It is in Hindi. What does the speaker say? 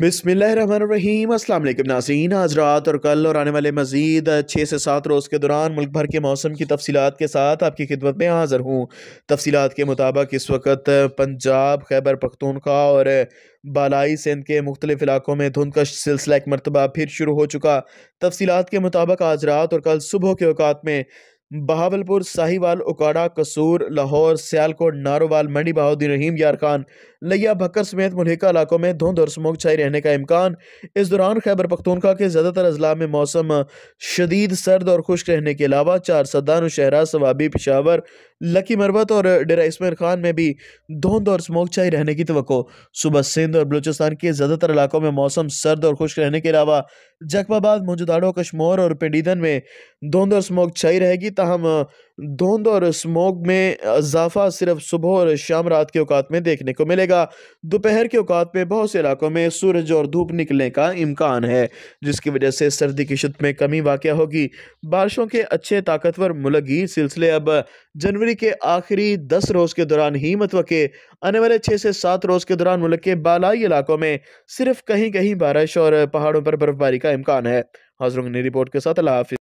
बिसमीम असल नाजीन आज रात और कल और आने वाले मजीद छः से सात रोज़ के दौरान मुल्क भर के मौसम की तफसीत के साथ आपकी खिदमत में हाज़िर हूँ तफसीत के मुताबिक इस वक्त पंजाब खैबर पख्तूनखा और बालाई सिंध के मुख्तलिफ इलाकों में धुंध का सिलसिला एक मरतबा फिर शुरू हो चुका तफसीत के मुताबिक आज रात और कल सुबह के अवकात में बहावलपुर साहिवाल उकाड़ा कसूर लाहौर सियालकोट नारोवाल मंडी बहाउद्दीन रहीम यार खान लिया भक्कर समेत मुलहिका इलाकों में धुंध और स्मोक छाई रहने का इम्कान इस दौरान खैबर पख्तूनखा के ज़्यादातर अजला में मौसम शदीद सर्द और खुश्क रहने के अलावा चार सदान शहरा सवाबी पिशावर लकी मरबत और डेरा इसमेर खान में भी धुंध और स्मोक छाई रहने की तो सुबह सिंध और बलूचिस्तान के ज़्यादातर इलाकों में मौसम सर्द और खुश्क रहने के अलावा जखबाबाद मौजूदाड़ो कश्मोर और पेडीदन में धुंध और स्मोक छाई रहेगी ताहम धुंध और स्मोक में इजाफा सिर्फ सुबह और शाम रात के औकात में देखने को मिलेगा दोपहर के औकात में बहुत से इलाकों में सूरज और धूप निकलने का इम्कान है जिसकी वजह से सर्दी की शुद्ध में कमी वाक़ होगी बारिशों के अच्छे ताकतवर मुलगी सिलसिले अब जनवरी के आखिरी दस रोज़ के दौरान ही मतव के आने वाले छः से सात रोज़ के दौरान मुल्क के बालाई इलाकों में सिर्फ कहीं कहीं बारिश और पहाड़ों पर बर्फबारी का इम्कान है हाजरुंग ने रिपोर्ट के साथ अल्लाह हाफि